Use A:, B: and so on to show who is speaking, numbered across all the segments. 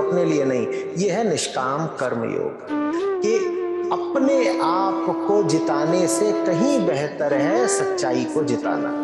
A: अपने लिए नहीं ये है निष्काम कर्म योग कि अपने आप को जिताने से कहीं बेहतर है सच्चाई को जिताना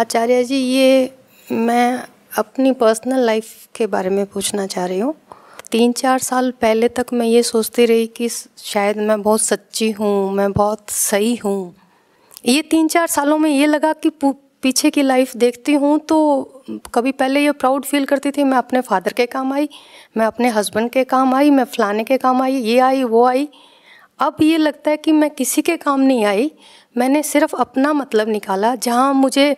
B: आचार्य जी ये मैं अपनी पर्सनल लाइफ के बारे में पूछना चाह रही हूँ तीन चार साल पहले तक मैं ये सोचती रही कि शायद मैं बहुत सच्ची हूँ मैं बहुत सही हूँ ये तीन चार सालों में ये लगा कि पीछे की लाइफ देखती हूँ तो कभी पहले ये प्राउड फील करती थी मैं अपने फादर के काम आई मैं अपने हस्बैंड के काम आई मैं फलाने के काम आई ये आई वो आई अब ये लगता है कि मैं किसी के काम नहीं आई मैंने सिर्फ अपना मतलब निकाला जहाँ मुझे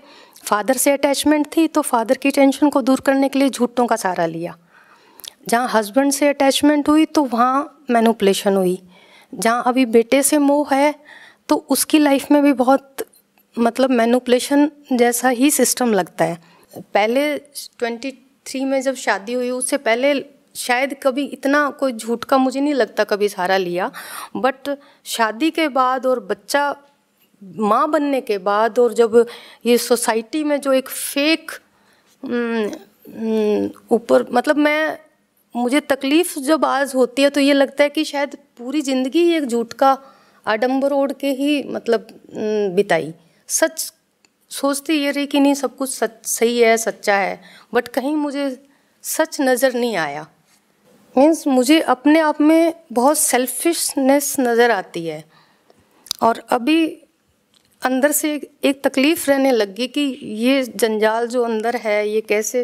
B: फादर से अटैचमेंट थी तो फादर की टेंशन को दूर करने के लिए झूठों का सहारा लिया जहाँ हस्बैंड से अटैचमेंट हुई तो वहाँ मैनुपलेशन हुई जहाँ अभी बेटे से मोह है तो उसकी लाइफ में भी बहुत मतलब मैनुपलेशन जैसा ही सिस्टम लगता है पहले ट्वेंटी थ्री में जब शादी हुई उससे पहले शायद कभी इतना कोई झूठ का मुझे नहीं लगता कभी सहारा लिया बट शादी के बाद और बच्चा माँ बनने के बाद और जब ये सोसाइटी में जो एक फेक हम्म, हम्म, ऊपर मतलब मैं मुझे तकलीफ़ जब आज होती है तो ये लगता है कि शायद पूरी ज़िंदगी एक झूठ का आडम्बर ओढ़ के ही मतलब बिताई सच सोचती ये रही कि नहीं सब कुछ सच सही है सच्चा है बट कहीं मुझे सच नज़र नहीं आया मीन्स मुझे अपने आप में बहुत सेल्फिशनेस नज़र आती है और अभी अंदर से एक तकलीफ रहने लगी कि ये जंजाल जो अंदर है ये कैसे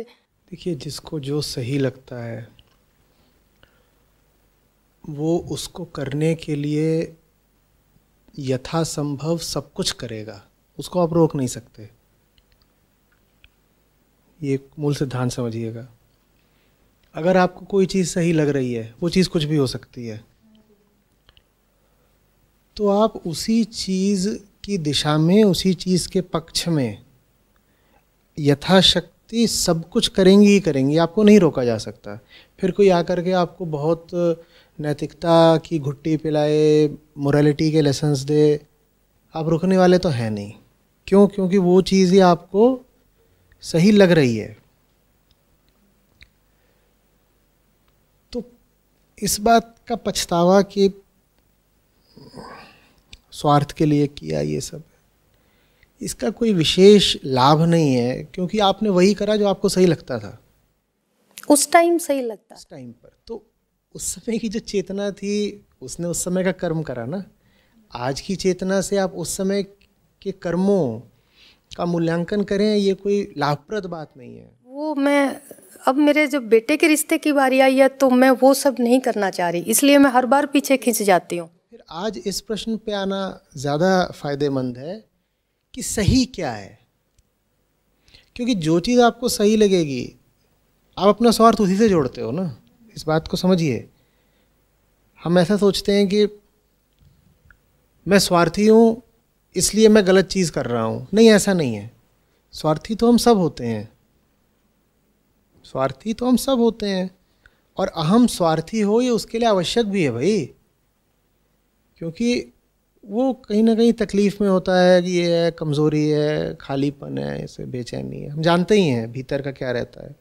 A: देखिए जिसको जो सही लगता है वो उसको करने के लिए यथासंभव सब कुछ करेगा उसको आप रोक नहीं सकते ये मूल सिद्धांत समझिएगा अगर आपको कोई चीज़ सही लग रही है वो चीज़ कुछ भी हो सकती है तो आप उसी चीज़ की दिशा में उसी चीज़ के पक्ष में यथाशक्ति तो ये सब कुछ करेंगी ही करेंगी आपको नहीं रोका जा सकता फिर कोई आकर के आपको बहुत नैतिकता की घुट्टी पिलाए मोरालिटी के लेसन्स दे आप रुकने वाले तो हैं नहीं क्यों क्योंकि वो चीज़ ही आपको सही लग रही है तो इस बात का पछतावा कि स्वार्थ के लिए किया ये सब इसका कोई विशेष लाभ नहीं है क्योंकि आपने वही करा जो आपको सही लगता था उस टाइम सही लगता उस टाइम पर तो उस समय की जो चेतना थी उसने उस समय का कर्म करा ना आज की चेतना से आप उस समय के कर्मों का मूल्यांकन करें ये कोई लाभप्रद बात नहीं है
B: वो मैं अब मेरे जब बेटे के रिश्ते की बारी आई है तो मैं वो सब नहीं करना चाह रही इसलिए मैं हर बार पीछे खींच जाती हूँ
A: फिर आज इस प्रश्न पे आना ज़्यादा फायदेमंद है कि सही क्या है क्योंकि जो चीज़ आपको सही लगेगी आप अपना स्वार्थ उसी से जोड़ते हो ना इस बात को समझिए हम ऐसा सोचते हैं कि मैं स्वार्थी हूँ इसलिए मैं गलत चीज़ कर रहा हूँ नहीं ऐसा नहीं है स्वार्थी तो हम सब होते हैं स्वार्थी तो हम सब होते हैं और अहम स्वार्थी हो ये उसके लिए आवश्यक भी है भाई क्योंकि वो कहीं ना कहीं तकलीफ़ में होता है कि ये है कमज़ोरी है खालीपन है इसे बेचैनी है हम जानते ही हैं भीतर का क्या रहता है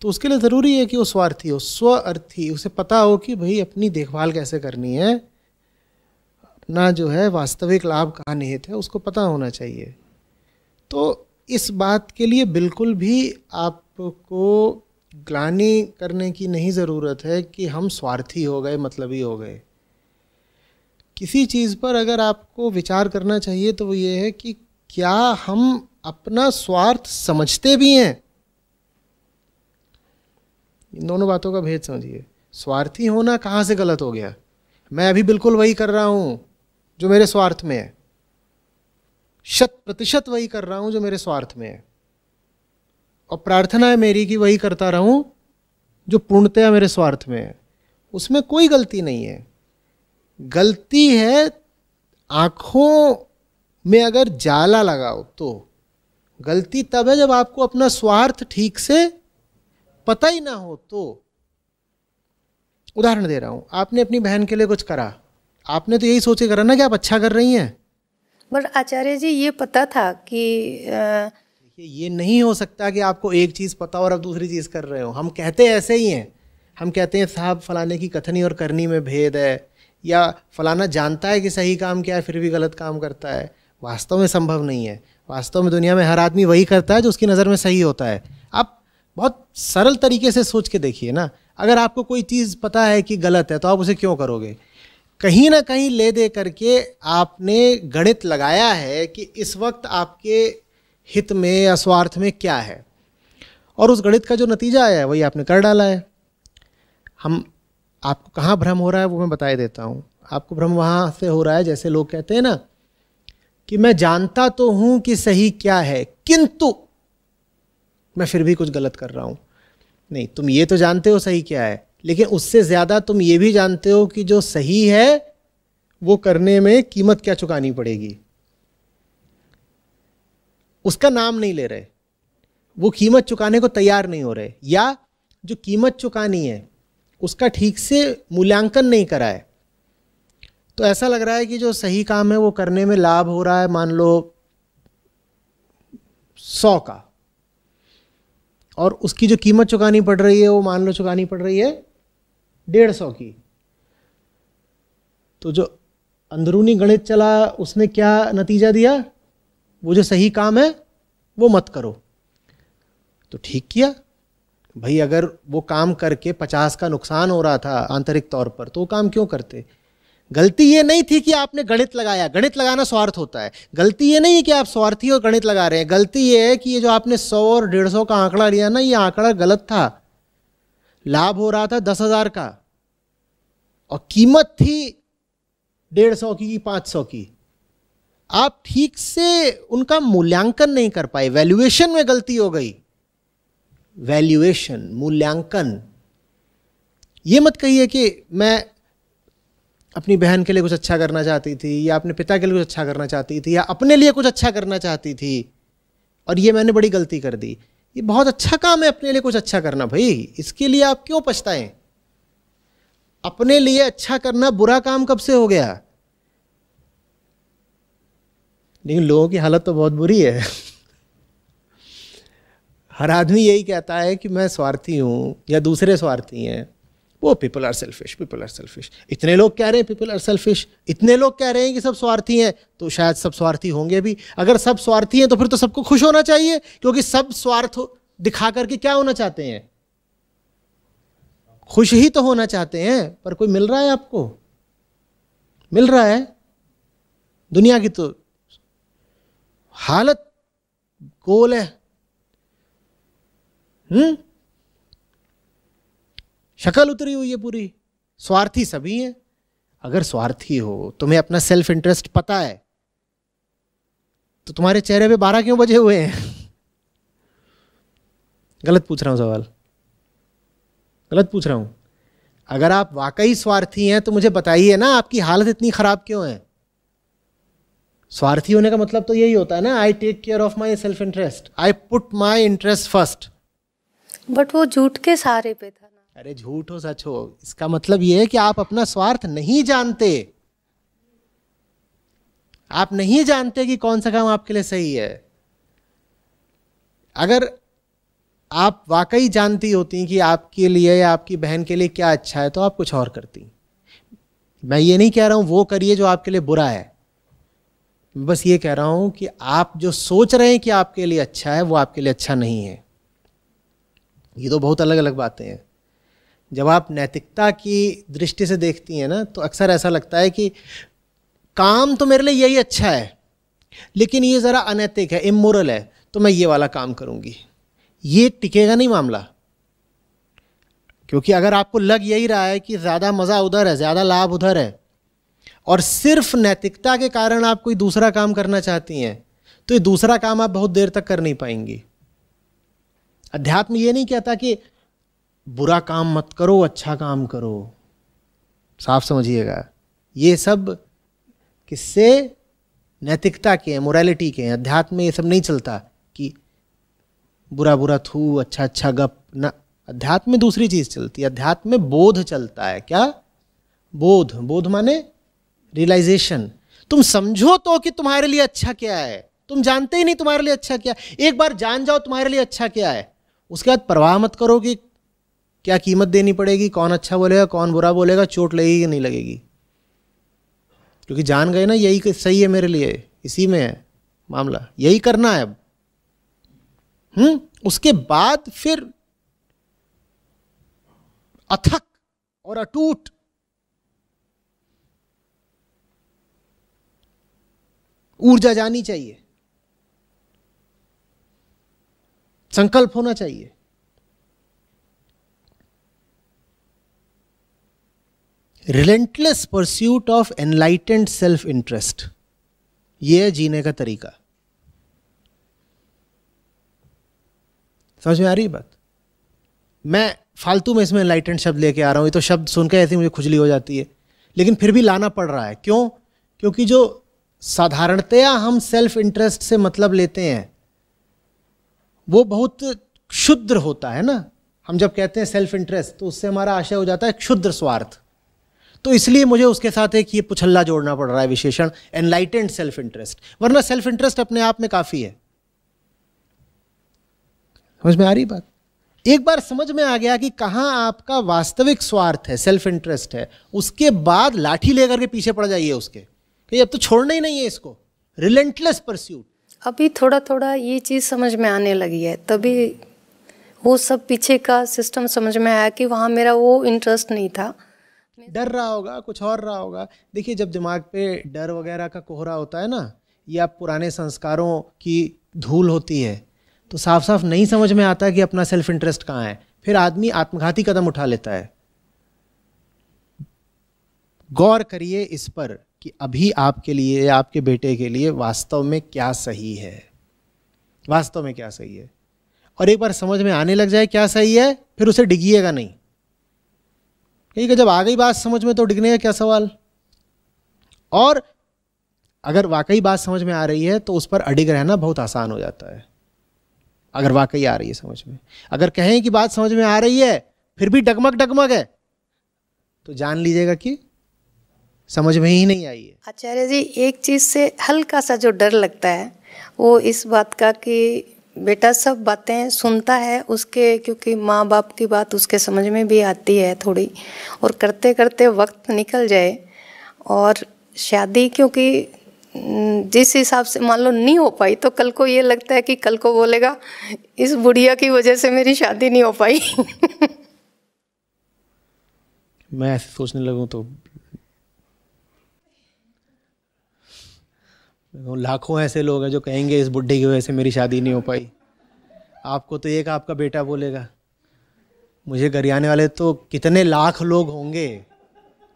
A: तो उसके लिए ज़रूरी है कि वो स्वार्थी हो अर्थी उसे पता हो कि भाई अपनी देखभाल कैसे करनी है अपना जो है वास्तविक लाभ कहाँ निहित है उसको पता होना चाहिए तो इस बात के लिए बिल्कुल भी आपको ग्लानी करने की नहीं ज़रूरत है कि हम स्वार्थी हो गए मतलब ही हो गए किसी चीज़ पर अगर आपको विचार करना चाहिए तो वो ये है कि क्या हम अपना स्वार्थ समझते भी हैं इन दोनों बातों का भेद समझिए स्वार्थी होना कहाँ से गलत हो गया मैं अभी बिल्कुल वही कर रहा हूँ जो मेरे स्वार्थ में है शत प्रतिशत वही कर रहा हूँ जो मेरे स्वार्थ में है और प्रार्थना है मेरी कि वही करता रहूँ जो पूर्णतया मेरे स्वार्थ में है उसमें कोई गलती नहीं है गलती है आंखों में अगर जाला लगाओ तो गलती तब है जब आपको अपना स्वार्थ ठीक से पता ही ना हो तो उदाहरण दे रहा हूं आपने अपनी बहन के लिए कुछ करा आपने तो यही सोचे करा ना कि आप अच्छा कर रही हैं
B: बट आचार्य जी ये पता था कि आ...
A: ये नहीं हो सकता कि आपको एक चीज़ पता और आप दूसरी चीज़ कर रहे हो हम कहते ऐसे ही हैं हम कहते हैं साहब फलाने की कथनी और करनी में भेद है या फलाना जानता है कि सही काम क्या है फिर भी गलत काम करता है वास्तव में संभव नहीं है वास्तव में दुनिया में हर आदमी वही करता है जो उसकी नज़र में सही होता है आप बहुत सरल तरीके से सोच के देखिए ना अगर आपको कोई चीज़ पता है कि गलत है तो आप उसे क्यों करोगे कहीं ना कहीं ले दे करके आपने गणित लगाया है कि इस वक्त आपके हित में या स्वार्थ में क्या है और उस गणित का जो नतीजा आया है वही आपने कर डाला है हम आपको कहाँ भ्रम हो रहा है वो मैं बताई देता हूँ आपको भ्रम वहाँ से हो रहा है जैसे लोग कहते हैं ना कि मैं जानता तो हूं कि सही क्या है किंतु मैं फिर भी कुछ गलत कर रहा हूं नहीं तुम ये तो जानते हो सही क्या है लेकिन उससे ज़्यादा तुम ये भी जानते हो कि जो सही है वो करने में कीमत क्या चुकानी पड़ेगी उसका नाम नहीं ले रहे वो कीमत चुकाने को तैयार नहीं हो रहे या जो कीमत चुकानी है उसका ठीक से मूल्यांकन नहीं करा है तो ऐसा लग रहा है कि जो सही काम है वो करने में लाभ हो रहा है मान लो सौ का और उसकी जो कीमत चुकानी पड़ रही है वो मान लो चुकानी पड़ रही है डेढ़ सौ की तो जो अंदरूनी गणित चला उसने क्या नतीजा दिया वो जो सही काम है वो मत करो तो ठीक किया भाई अगर वो काम करके पचास का नुकसान हो रहा था आंतरिक तौर पर तो वो काम क्यों करते गलती ये नहीं थी कि आपने गणित लगाया गणित लगाना स्वार्थ होता है गलती ये नहीं है कि आप स्वार्थी और गणित लगा रहे हैं गलती ये है कि ये जो आपने सौ और डेढ़ सौ का आंकड़ा लिया ना ये आंकड़ा गलत था लाभ हो रहा था दस हजार का और कीमत थी डेढ़ सौ की पाँच सौ की आप ठीक से उनका मूल्यांकन नहीं कर पाए वैल्यूएशन में गलती हो गई वैल्यूएशन मूल्यांकन ये मत कहिए कि मैं अपनी बहन के लिए कुछ अच्छा करना चाहती थी या अपने पिता के लिए कुछ अच्छा करना चाहती थी या अपने लिए कुछ अच्छा करना चाहती थी और ये मैंने बड़ी गलती कर दी ये बहुत अच्छा काम है अपने लिए कुछ अच्छा करना भाई इसके लिए आप क्यों पछताएं अपने लिए अच्छा करना बुरा काम कब से हो गया लेकिन लोगों की हालत तो बहुत बुरी है हर आदमी यही कहता है कि मैं स्वार्थी हूँ या दूसरे स्वार्थी हैं वो people are selfish people are selfish इतने लोग कह रहे हैं पीपल आर सेल्फिश इतने लोग कह रहे हैं कि सब स्वार्थी हैं तो शायद सब स्वार्थी होंगे भी अगर सब स्वार्थी हैं तो फिर तो सबको खुश होना चाहिए क्योंकि सब स्वार्थ दिखा करके क्या होना चाहते हैं खुश ही तो होना चाहते हैं पर कोई मिल रहा है आपको मिल रहा है दुनिया की तो हालत गोल है हम्म शक्ल उतरी हुई है पूरी स्वार्थी सभी हैं अगर स्वार्थी हो तुम्हें अपना सेल्फ इंटरेस्ट पता है तो तुम्हारे चेहरे पे बारह क्यों बजे हुए हैं गलत पूछ रहा हूं सवाल गलत पूछ रहा हूं अगर आप वाकई स्वार्थी हैं तो मुझे बताइए ना आपकी हालत इतनी खराब क्यों है स्वार्थी होने का मतलब तो यही होता है ना I take care of my self interest I put my interest first
B: but वो झूठ के सहारे पे था
A: ना अरे झूठ हो सच हो इसका मतलब ये है कि आप अपना स्वार्थ नहीं जानते आप नहीं जानते कि कौन सा काम आपके लिए सही है अगर आप वाकई जानती होती कि आपके लिए या आपकी बहन के लिए क्या अच्छा है तो आप कुछ और करती मैं ये नहीं कह रहा हूं वो करिए जो आपके लिए बुरा है बस ये कह रहा हूं कि आप जो सोच रहे हैं कि आपके लिए अच्छा है वो आपके लिए अच्छा नहीं है ये तो बहुत अलग अलग बातें हैं जब आप नैतिकता की दृष्टि से देखती हैं ना तो अक्सर ऐसा लगता है कि काम तो मेरे लिए यही अच्छा है लेकिन ये ज़रा अनैतिक है इमोरल है तो मैं ये वाला काम करूँगी ये टिकेगा नहीं मामला क्योंकि अगर आपको लग यही रहा है कि ज़्यादा मज़ा उधर है ज़्यादा लाभ उधर है और सिर्फ नैतिकता के कारण आप कोई दूसरा काम करना चाहती हैं तो ये दूसरा काम आप बहुत देर तक कर नहीं पाएंगी अध्यात्म ये नहीं कहता कि बुरा काम मत करो अच्छा काम करो साफ समझिएगा ये सब किससे नैतिकता के हैं मोरालिटी के हैं अध्यात्म में ये सब नहीं चलता कि बुरा बुरा थू अच्छा अच्छा गप ना अध्यात्म में दूसरी चीज़ चलती है अध्यात्म में बोध चलता है क्या बोध बोध माने रियलाइजेशन तुम समझो तो कि तुम्हारे लिए अच्छा क्या है तुम जानते ही नहीं तुम्हारे लिए अच्छा क्या है एक बार जान जाओ तुम्हारे लिए अच्छा क्या है उसके बाद परवाह मत करो कि क्या कीमत देनी पड़ेगी कौन अच्छा बोलेगा कौन बुरा बोलेगा चोट लगेगी कि नहीं लगेगी क्योंकि जान गए ना यही सही है मेरे लिए इसी में है मामला यही करना है अब हम्म उसके बाद फिर अथक और अटूट ऊर्जा जानी चाहिए संकल्प होना चाहिए relentless pursuit of enlightened self interest ये है जीने का तरीका समझ में आ रही बात मैं फालतू में इसमें एनलाइटेंड शब्द लेके आ रहा हूं ये तो शब्द सुनकर ऐसे मुझे खुजली हो जाती है लेकिन फिर भी लाना पड़ रहा है क्यों क्योंकि जो साधारणतया हम सेल्फ इंटरेस्ट से मतलब लेते हैं वो बहुत क्षुद्र होता है ना हम जब कहते हैं सेल्फ इंटरेस्ट तो उससे हमारा आशय हो जाता है क्षुद्र स्वार्थ तो इसलिए मुझे उसके साथ एक ये पुछल्ला जोड़ना पड़ रहा है विशेषण एनलाइटेंड सेल्फ इंटरेस्ट वरना सेल्फ इंटरेस्ट अपने आप में काफ़ी है समझ में आ रही बात एक बार समझ में आ गया कि कहाँ आपका वास्तविक स्वार्थ है सेल्फ इंटरेस्ट है उसके बाद लाठी लेकर के पीछे पड़ जाइए उसके कहीं अब तो छोड़ना ही नहीं है इसको रिलेंटलेस परस्यूट
B: अभी थोड़ा थोड़ा ये चीज़ समझ में आने लगी है तभी वो सब पीछे का सिस्टम समझ में आया कि वहाँ मेरा वो इंटरेस्ट नहीं था
A: डर रहा होगा कुछ और रहा होगा देखिए जब दिमाग पे डर वगैरह का कोहरा होता है ना या पुराने संस्कारों की धूल होती है तो साफ साफ नहीं समझ में आता कि अपना सेल्फ इंटरेस्ट कहाँ है फिर आदमी आत्मघाती कदम उठा लेता है गौर करिए इस पर कि अभी आपके लिए आपके बेटे के लिए वास्तव में क्या सही है वास्तव में क्या सही है और एक बार समझ में आने लग जाए क्या सही है फिर उसे डिगिएगा नहीं ठीक है जब आ गई बात समझ में तो डिगने का क्या सवाल और अगर वाकई बात समझ में आ रही है तो उस पर अडिग रहना बहुत आसान हो जाता है अगर वाकई आ रही है समझ में अगर कहें कि बात समझ में आ रही है फिर भी डगमग डगमग है तो जान लीजिएगा कि समझ में ही नहीं आई है
B: आचार्य जी एक चीज़ से हल्का सा जो डर लगता है वो इस बात का कि बेटा सब बातें सुनता है उसके क्योंकि माँ बाप की बात उसके समझ में भी आती है थोड़ी और करते करते वक्त निकल जाए और शादी क्योंकि जिस हिसाब से मान लो नहीं हो पाई तो कल को ये लगता है कि कल को बोलेगा इस बुढ़िया की वजह से मेरी शादी नहीं हो पाई
A: मैं ऐसे सोचने लगूँ तो लाखों ऐसे लोग हैं जो कहेंगे इस बुढ़े की वजह से मेरी शादी नहीं हो पाई आपको तो एक आपका बेटा बोलेगा मुझे आने वाले तो कितने लाख लोग होंगे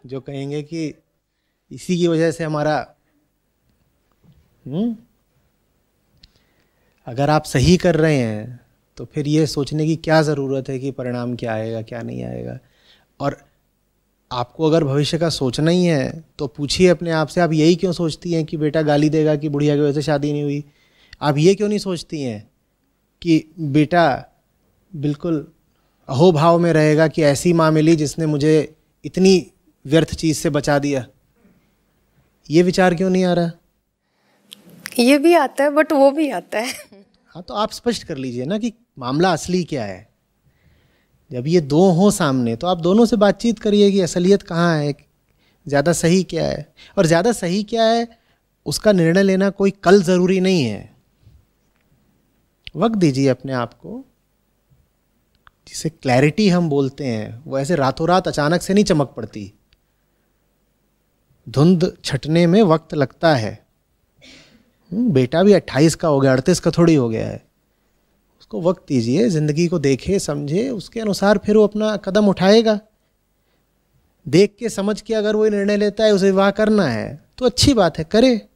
A: जो कहेंगे कि इसी की वजह से हमारा हुँ? हम्म? अगर आप सही कर रहे हैं तो फिर ये सोचने की क्या ज़रूरत है कि परिणाम क्या आएगा क्या नहीं आएगा और आपको अगर भविष्य का सोचना ही है तो पूछिए अपने आप से आप यही क्यों सोचती हैं कि बेटा गाली देगा कि बुढ़िया की वजह से शादी नहीं हुई आप ये क्यों नहीं सोचती हैं कि बेटा बिल्कुल अहोभाव में रहेगा कि ऐसी माँ मिली जिसने मुझे इतनी व्यर्थ चीज़ से बचा दिया ये विचार क्यों नहीं आ रहा
B: ये भी आता है बट वो भी आता है
A: हाँ तो आप स्पष्ट कर लीजिए ना कि मामला असली क्या है जब ये दो हों सामने तो आप दोनों से बातचीत करिए कि असलियत कहाँ है ज़्यादा सही क्या है और ज़्यादा सही क्या है उसका निर्णय लेना कोई कल ज़रूरी नहीं है वक्त दीजिए अपने आप को जिसे क्लैरिटी हम बोलते हैं वो ऐसे रातों रात अचानक से नहीं चमक पड़ती धुंध छटने में वक्त लगता है हम्म, बेटा भी अट्ठाईस का हो गया अड़तीस का थोड़ी हो गया है को वक्त दीजिए ज़िंदगी को देखे समझे उसके अनुसार फिर वो अपना कदम उठाएगा देख के समझ के अगर वो निर्णय लेता है उसे विवाह करना है तो अच्छी बात है करे